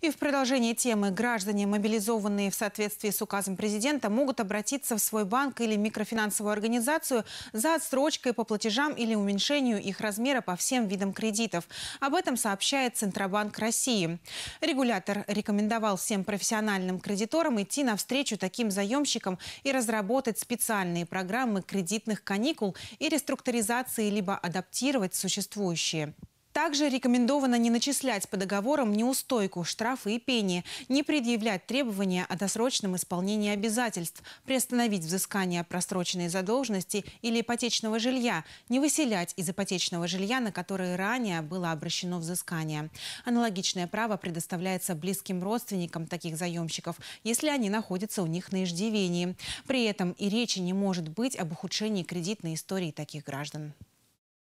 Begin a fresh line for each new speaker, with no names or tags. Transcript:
И в продолжение темы граждане, мобилизованные в соответствии с указом президента, могут обратиться в свой банк или микрофинансовую организацию за отсрочкой по платежам или уменьшению их размера по всем видам кредитов. Об этом сообщает Центробанк России. Регулятор рекомендовал всем профессиональным кредиторам идти навстречу таким заемщикам и разработать специальные программы кредитных каникул и реструктуризации, либо адаптировать существующие. Также рекомендовано не начислять по договорам неустойку, штрафы и пени, не предъявлять требования о досрочном исполнении обязательств, приостановить взыскание просроченной задолженности или ипотечного жилья, не выселять из ипотечного жилья, на которое ранее было обращено взыскание. Аналогичное право предоставляется близким родственникам таких заемщиков, если они находятся у них на иждивении. При этом и речи не может быть об ухудшении кредитной истории таких граждан.